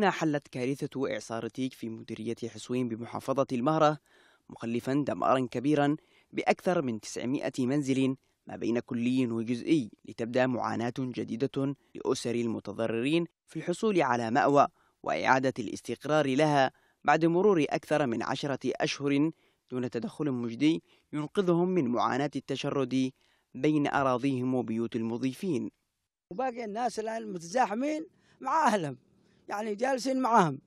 هنا حلت كارثة إعصار تيك في مديرية حسوين بمحافظة المهرة مخلفا دمارا كبيرا بأكثر من 900 منزل ما بين كلي وجزئي لتبدأ معاناة جديدة لأسر المتضررين في الحصول على مأوى وإعادة الاستقرار لها بعد مرور أكثر من عشرة أشهر دون تدخل مجدي ينقذهم من معاناة التشرد بين أراضيهم وبيوت المضيفين وباقي الناس الآن متزاحمين مع أهلهم يعني جالسين معاهم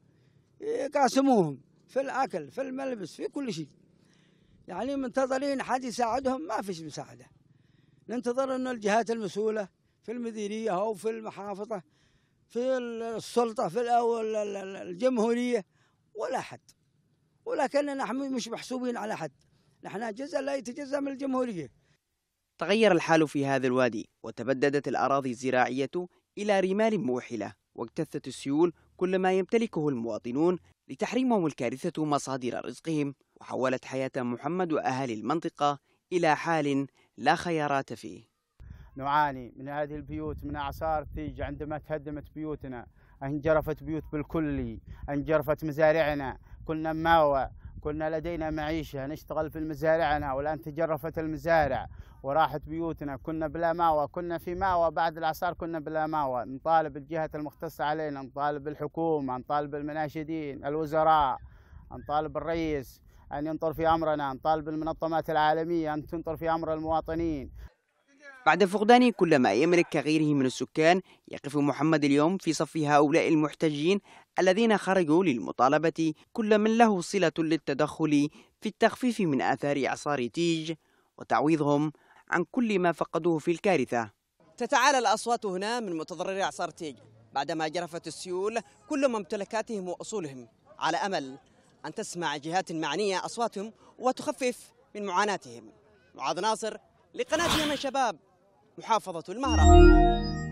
يقاسموهم في الأكل في الملبس في كل شيء يعني منتظرين حد يساعدهم ما فيش مساعدة ننتظر أن الجهات المسؤولة في المديرية أو في المحافظة في السلطة في الأول الجمهورية ولا حد ولكننا نحن مش محسوبين على حد نحن جزء لا يتجزأ من الجمهورية تغير الحال في هذا الوادي وتبددت الأراضي الزراعية إلى رمال موحلة واجتثت السيول كل ما يمتلكه المواطنون لتحريمهم الكارثة مصادر رزقهم وحولت حياة محمد وأهالي المنطقة إلى حال لا خيارات فيه نعاني من هذه البيوت من أعصار الثلج عندما تهدمت بيوتنا انجرفت بيوت بالكلي انجرفت مزارعنا كلنا ماوى كنا لدينا معيشة نشتغل في مزارعنا والآن تجرفت المزارع وراحت بيوتنا كنا بلا ماوى كنا في ماوى بعد الأعصار كنا بلا ماوى نطالب الجهات المختصة علينا نطالب الحكومة نطالب المناشدين الوزراء نطالب الرئيس أن ينطر في أمرنا نطالب المنظمات العالمية أن تنطر في أمر المواطنين بعد فقدان كل ما يملك كغيره من السكان يقف محمد اليوم في صف هؤلاء المحتجين الذين خرجوا للمطالبة كل من له صلة للتدخل في التخفيف من آثار إعصار تيج وتعويضهم عن كل ما فقدوه في الكارثة تتعالى الأصوات هنا من متضرري إعصار تيج بعدما جرفت السيول كل ممتلكاتهم وأصولهم على أمل أن تسمع جهات معنية أصواتهم وتخفف من معاناتهم معاذ ناصر لقناة يمن شباب محافظة المهرة